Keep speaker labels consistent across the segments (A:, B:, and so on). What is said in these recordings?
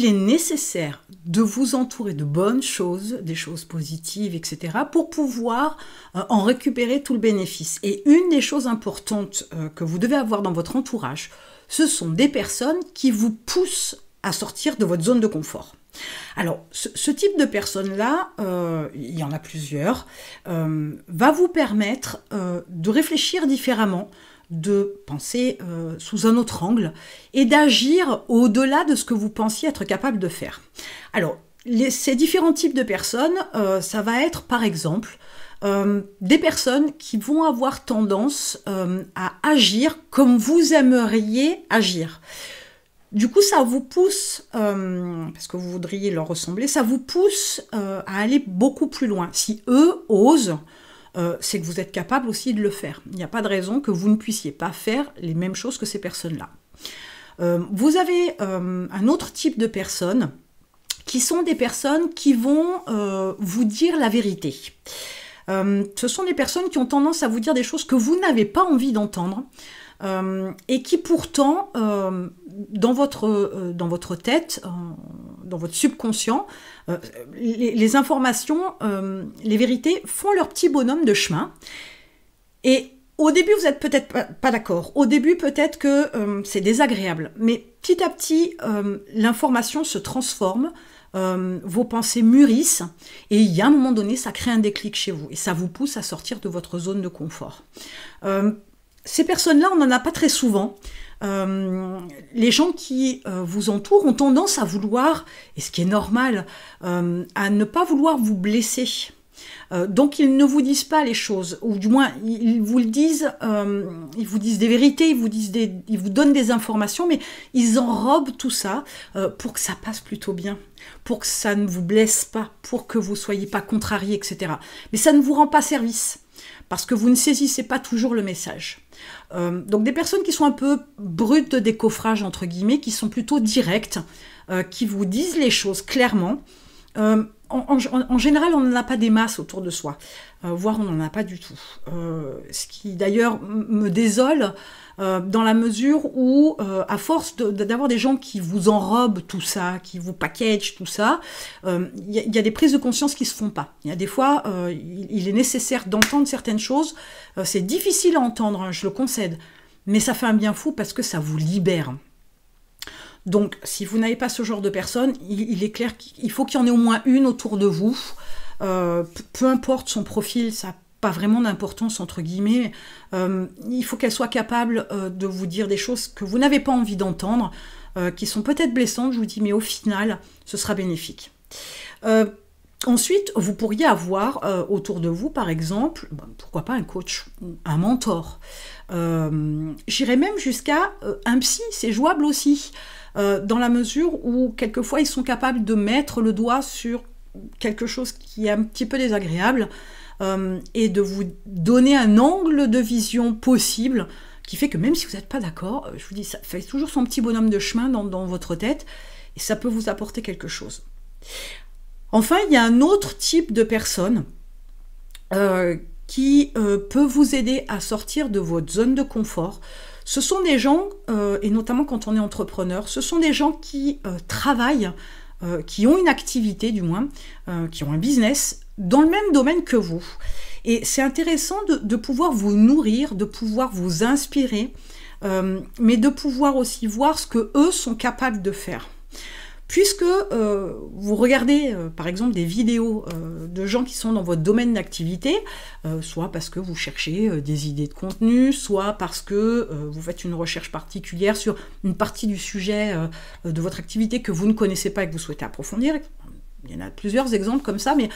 A: il est nécessaire de vous entourer de bonnes choses, des choses positives, etc., pour pouvoir euh, en récupérer tout le bénéfice. Et une des choses importantes euh, que vous devez avoir dans votre entourage, ce sont des personnes qui vous poussent à sortir de votre zone de confort. Alors, ce, type de personnes là euh, il y en a plusieurs, va vous permettre de réfléchir différemment, de penser euh, sous un autre angle et d'agir au-delà de ce que vous pensiez être capable de faire. Alors, ces différents types de personnes, euh, ça va être par exemple euh, des personnes qui vont avoir tendance à agir comme vous aimeriez agir. Du coup, ça vous pousse, parce que vous voudriez leur ressembler, ça vous pousse à aller beaucoup plus loin. Si eux osent euh, c'est que vous êtes capable aussi de le faire. Il n'y a pas de raison que vous ne puissiez pas faire les mêmes choses que ces personnes-là. Euh, vous avez euh, un autre type de personnes qui sont des personnes qui vont vous dire la vérité. ce sont des personnes qui ont tendance à vous dire des choses que vous n'avez pas envie d'entendre, et qui pourtant, dans, votre, dans votre tête, dans votre subconscient, euh, les, informations, euh, les vérités font leur petit bonhomme de chemin. Et au début, vous n'êtes peut-être pas, d'accord. Au début, peut-être que euh, c'est désagréable. Mais petit à petit, l'information se transforme. vos pensées mûrissent et il y a un moment donné, ça crée un déclic chez vous et ça vous pousse à sortir de votre zone de confort. ces personnes-là, on n'en a pas très souvent. Euh, les gens qui euh, vous entourent ont tendance à vouloir, et ce qui est normal, euh, à ne pas vouloir vous blesser. Euh, donc ils ne vous disent pas les choses, ou du moins ils vous le disent, euh, ils vous disent des vérités, ils vous, disent vous donnent des informations, mais ils enrobent tout ça euh, pour que ça passe plutôt bien, pour que ça ne vous blesse pas, pour que vous soyez pas contrarié, etc. Mais ça ne vous rend pas service parce que vous ne saisissez pas toujours le message. donc des personnes qui sont un peu brutes de décoffrage, entre guillemets, qui sont plutôt directes, qui vous disent les choses clairement, en, général, on n'en a pas des masses autour de soi, euh, voire on n'en a pas du tout. Euh, ce qui d'ailleurs me désole euh, dans la mesure où, à force d'avoir des gens qui vous enrobent tout ça, qui vous package tout ça, il y, a des prises de conscience qui se font pas. Il y a des fois, il, est nécessaire d'entendre certaines choses. C'est difficile à entendre, hein, je le concède, mais ça fait un bien fou parce que ça vous libère. Donc, si vous n'avez pas ce genre de personne, il, est clair qu'il faut qu'il y en ait au moins une autour de vous. Euh, peu importe son profil, ça n'a pas vraiment d'importance, entre guillemets. Euh, il faut qu'elle soit capable euh, de vous dire des choses que vous n'avez pas envie d'entendre, qui sont peut-être blessantes, je vous dis, mais au final, ce sera bénéfique. Ensuite, vous pourriez avoir euh, autour de vous, par exemple, bah, pourquoi pas un coach, un mentor. Euh, j'irais même jusqu'à euh, un psy, c'est jouable aussi, dans la mesure où quelquefois ils sont capables de mettre le doigt sur quelque chose qui est un petit peu désagréable et de vous donner un angle de vision possible qui fait que même si vous n'êtes pas d'accord, je vous dis, ça fait toujours son petit bonhomme de chemin dans votre tête et ça peut vous apporter quelque chose. Enfin, il y a un autre type de personne euh, qui euh, peut vous aider à sortir de votre zone de confort. Ce sont des gens, euh, et notamment quand on est entrepreneur, ce sont des gens qui travaillent, qui ont une activité du moins, qui ont un business dans le même domaine que vous. Et c'est intéressant de, de, pouvoir vous nourrir, de pouvoir vous inspirer, mais de pouvoir aussi voir ce que eux sont capables de faire puisque euh, vous regardez euh, par exemple des vidéos euh, de gens qui sont dans votre domaine d'activité, soit parce que vous cherchez des idées de contenu, soit parce que vous faites une recherche particulière sur une partie du sujet de votre activité que vous ne connaissez pas et que vous souhaitez approfondir. Il y en a plusieurs exemples comme ça, mais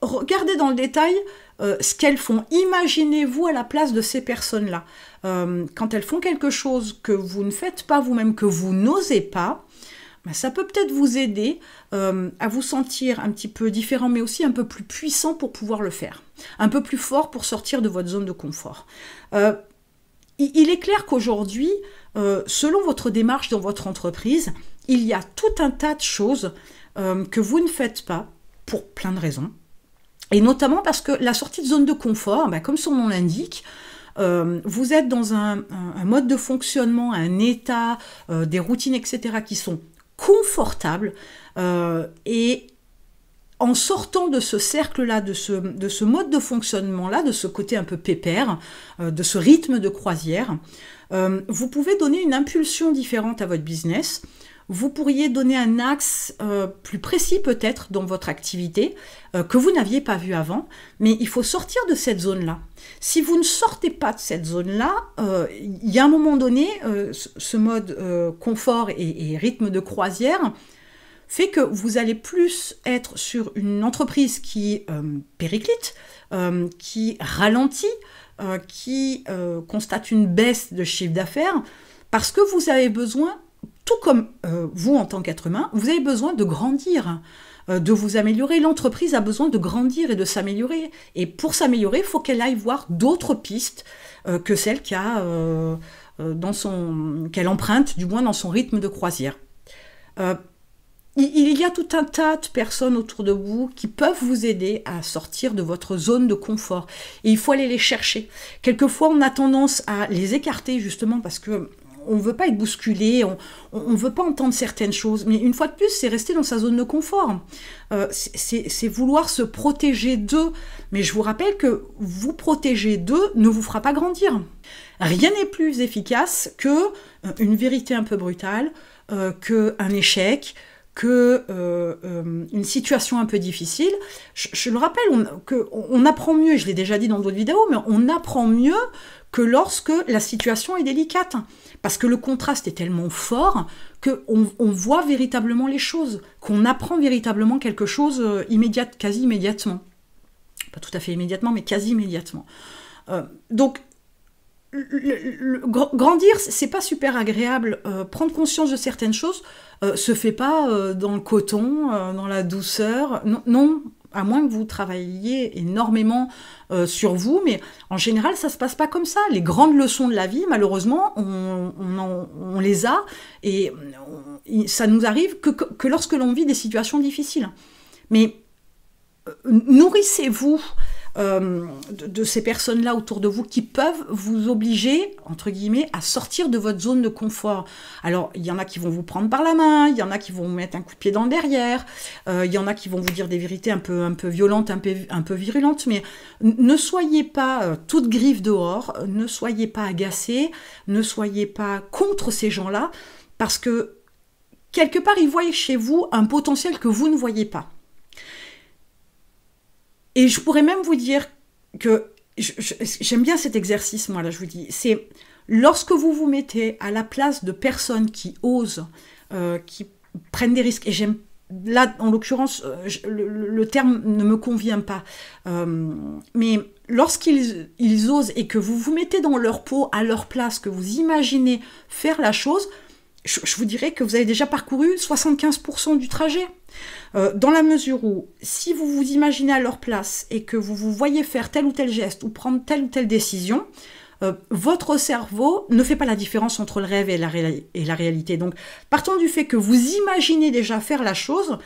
A: regardez dans le détail ce qu'elles font. Imaginez-vous à la place de ces personnes-là. quand elles font quelque chose que vous ne faites pas vous-même, que vous n'osez pas, bah, ça peut peut-être vous aider euh, à vous sentir un petit peu différent, mais aussi un peu plus puissant pour pouvoir le faire, un peu plus fort pour sortir de votre zone de confort. Euh, il est clair qu'aujourd'hui, euh, selon votre démarche dans votre entreprise, il y a tout un tas de choses que vous ne faites pas pour plein de raisons. Et notamment parce que la sortie de zone de confort, bah, comme son nom l'indique, vous êtes dans un, mode de fonctionnement, un état, des routines, etc., qui sont confortable euh, et en sortant de ce cercle-là, de ce, de ce, mode de fonctionnement-là, de ce côté un peu pépère, euh, de ce rythme de croisière, euh, vous pouvez donner une impulsion différente à votre business vous pourriez donner un axe euh, plus précis peut-être dans votre activité euh, que vous n'aviez pas vu avant, mais il faut sortir de cette zone-là. Si vous ne sortez pas de cette zone-là, euh, il y a un moment donné, ce mode confort et, et, rythme de croisière fait que vous allez plus être sur une entreprise qui périclite, qui ralentit, qui constate une baisse de chiffre d'affaires, parce que vous avez besoin tout comme euh, vous en tant qu'être humain, vous avez besoin de grandir, euh, de vous améliorer. L'entreprise a besoin de grandir et de s'améliorer. Et pour s'améliorer, il faut qu'elle aille voir d'autres pistes euh, que celles qu'elle emprunte, du moins dans son rythme de croisière. il y a tout un tas de personnes autour de vous qui peuvent vous aider à sortir de votre zone de confort. Et il faut aller les chercher. Quelquefois, on a tendance à les écarter justement parce que on ne veut pas être bousculé, on ne veut pas entendre certaines choses. Mais une fois de plus, c'est rester dans sa zone de confort. Euh, c'est vouloir se protéger d'eux. Mais je vous rappelle que vous protéger d'eux ne vous fera pas grandir. Rien n'est plus efficace que euh, une vérité un peu brutale, euh, que qu'un échec, que euh, euh, une situation un peu difficile, je, le rappelle, on, on apprend mieux, je l'ai déjà dit dans d'autres vidéos, mais on apprend mieux que lorsque la situation est délicate. Parce que le contraste est tellement fort qu'on on voit véritablement les choses, qu'on apprend véritablement quelque chose euh, immédiatement, quasi immédiatement. Pas tout à fait immédiatement, mais quasi immédiatement. donc grandir, c'est pas super agréable. Euh, prendre conscience de certaines choses euh, se fait pas euh, dans le coton, dans la douceur. Non, à moins que vous travailliez énormément sur vous, mais en général, ça se passe pas comme ça. Les grandes leçons de la vie, malheureusement, on, les a et ça nous arrive que lorsque l'on vit des situations difficiles. Mais nourrissez-vous euh, de, ces personnes-là autour de vous qui peuvent vous obliger, entre guillemets, à sortir de votre zone de confort. Alors, il y en a qui vont vous prendre par la main, il y en a qui vont vous mettre un coup de pied dans le derrière, euh, il y en a qui vont vous dire des vérités un peu, un peu violentes, un peu, virulentes, mais ne soyez pas euh, toute griffe dehors, ne soyez pas agacé, ne soyez pas contre ces gens-là, parce que quelque part, ils voient chez vous un potentiel que vous ne voyez pas. Et je pourrais même vous dire que j'aime bien cet exercice, moi, là, je vous dis. C'est lorsque vous vous mettez à la place de personnes qui osent, euh, qui prennent des risques, et j'aime là, en l'occurrence, euh, le, terme ne me convient pas. Euh, mais lorsqu'ils osent et que vous vous mettez dans leur peau, à leur place, que vous imaginez faire la chose, je, vous dirais que vous avez déjà parcouru 75% du trajet. Euh, dans la mesure où, si vous vous imaginez à leur place et que vous vous voyez faire tel ou tel geste ou prendre telle ou telle décision, euh, votre cerveau ne fait pas la différence entre le rêve et la, réalité. Donc, partant du fait que vous imaginez déjà faire la chose,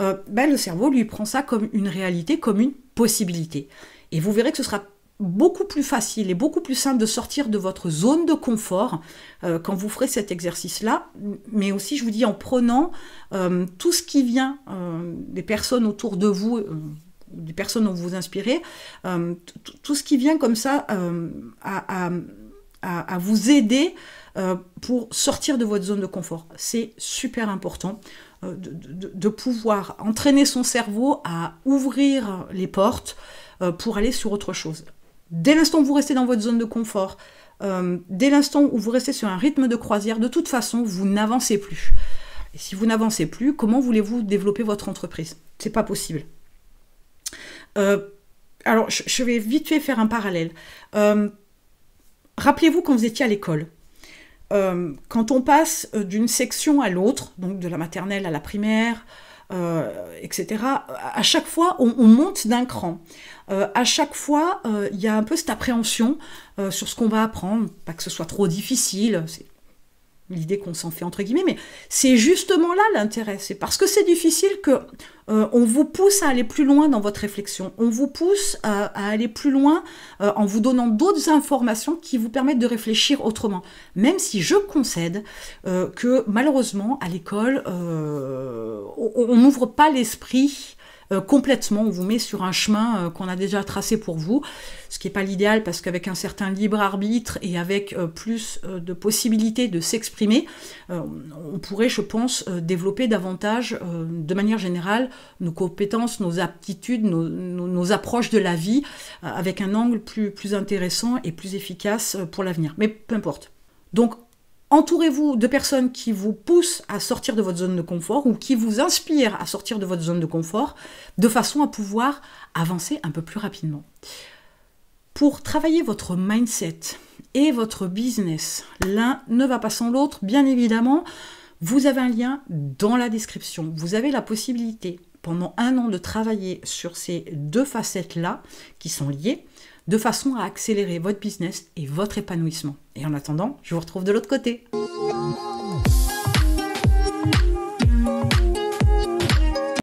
A: euh, ben, le cerveau lui prend ça comme une réalité, comme une possibilité. Et vous verrez que ce sera beaucoup plus facile et beaucoup plus simple de sortir de votre zone de confort euh, quand vous ferez cet exercice-là, mais aussi, je vous dis, en prenant euh, tout ce qui vient euh, des personnes autour de vous, des personnes dont vous vous inspirez, tout ce qui vient comme ça à, vous aider pour sortir de votre zone de confort. C'est super important. de, pouvoir entraîner son cerveau à ouvrir les portes pour aller sur autre chose. Dès l'instant où vous restez dans votre zone de confort, euh, dès l'instant où vous restez sur un rythme de croisière, de toute façon, vous n'avancez plus. Et si vous n'avancez plus, comment voulez-vous développer votre entreprise C'est pas possible. Euh, alors, je, vais vite fait faire un parallèle. Euh, rappelez-vous quand vous étiez à l'école. quand on passe d'une section à l'autre, donc de la maternelle à la primaire, euh, etc. À chaque fois, on, monte d'un cran. Euh, à chaque fois, euh, il y a un peu cette appréhension euh, sur ce qu'on va apprendre, pas que ce soit trop difficile, c'est l'idée qu'on s'en fait entre guillemets, mais c'est justement là l'intérêt. C'est parce que c'est difficile que euh, on vous pousse à aller plus loin dans votre réflexion. On vous pousse à, aller plus loin euh, en vous donnant d'autres informations qui vous permettent de réfléchir autrement. Même si je concède euh, que malheureusement à l'école, on n'ouvre pas l'esprit euh, complètement. On vous met sur un chemin euh, qu'on a déjà tracé pour vous, ce qui n'est pas l'idéal parce qu'avec un certain libre arbitre et avec euh, plus de possibilités de s'exprimer, on pourrait, je pense, développer davantage, de manière générale, nos compétences, nos aptitudes, nos, approches de la vie avec un angle plus, plus intéressant et plus efficace pour l'avenir. Mais peu importe. Donc Entourez-vous de personnes qui vous poussent à sortir de votre zone de confort ou qui vous inspirent à sortir de votre zone de confort de façon à pouvoir avancer un peu plus rapidement. Pour travailler votre mindset et votre business, l'un ne va pas sans l'autre, bien évidemment. Vous avez un lien dans la description. Vous avez la possibilité pendant un an de travailler sur ces deux facettes-là qui sont liées de façon à accélérer votre business et votre épanouissement. Et en attendant, je vous retrouve de l'autre côté.